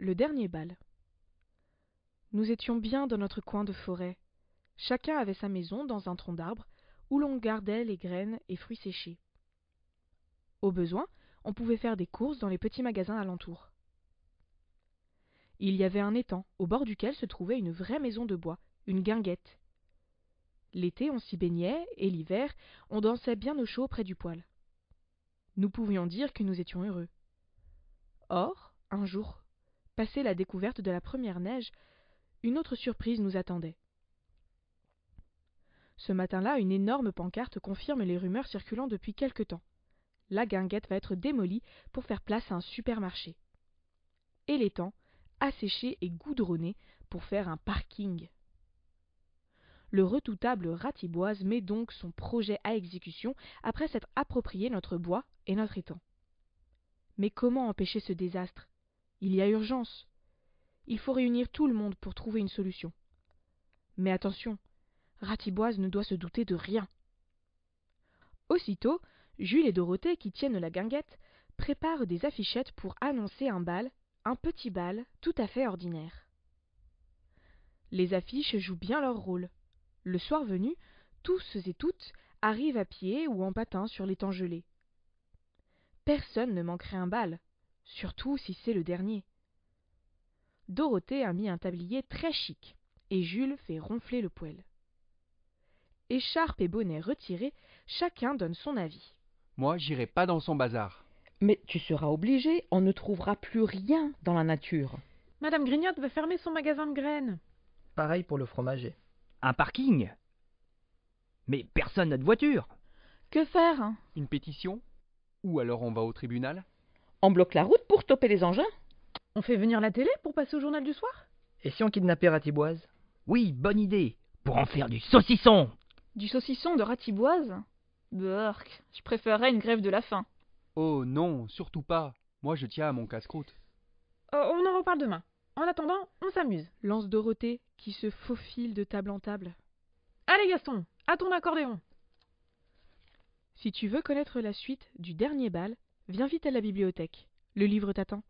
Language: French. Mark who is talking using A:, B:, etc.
A: le dernier bal nous étions bien dans notre coin de forêt chacun avait sa maison dans un tronc d'arbre où l'on gardait les graines et fruits séchés au besoin on pouvait faire des courses dans les petits magasins alentour il y avait un étang au bord duquel se trouvait une vraie maison de bois une guinguette l'été on s'y baignait et l'hiver on dansait bien au chaud près du poêle nous pouvions dire que nous étions heureux or un jour Passée la découverte de la première neige une autre surprise nous attendait ce matin-là une énorme pancarte confirme les rumeurs circulant depuis quelque temps la guinguette va être démolie pour faire place à un supermarché et l'étang asséché et goudronné pour faire un parking le redoutable ratiboise met donc son projet à exécution après s'être approprié notre bois et notre étang mais comment empêcher ce désastre il y a urgence il faut réunir tout le monde pour trouver une solution mais attention ratiboise ne doit se douter de rien aussitôt jules et dorothée qui tiennent la guinguette préparent des affichettes pour annoncer un bal un petit bal tout à fait ordinaire les affiches jouent bien leur rôle le soir venu tous et toutes arrivent à pied ou en patin sur l'étang gelé personne ne manquerait un bal surtout si c'est le dernier. Dorothée a mis un tablier très chic, et Jules fait ronfler le poêle. Écharpe et bonnet retirés, chacun donne son avis. Moi, j'irai pas dans son bazar. Mais tu seras obligé, on ne trouvera plus rien dans la nature. Madame Grignotte veut fermer son magasin de graines. Pareil pour le fromager. Un parking Mais personne n'a de voiture Que faire Une pétition Ou alors on va au tribunal on bloque la route pour stopper les engins On fait venir la télé pour passer au journal du soir Et si on kidnappait Ratiboise Oui, bonne idée Pour en faire du saucisson Du saucisson de Ratiboise Burk, je préférerais une grève de la faim. Oh non, surtout pas Moi je tiens à mon casse-croûte. Oh, on en reparle demain. En attendant, on s'amuse. Lance Dorothée qui se faufile de table en table. Allez Gaston, à ton accordéon Si tu veux connaître la suite du dernier bal, viens vite à la bibliothèque le livre t'attend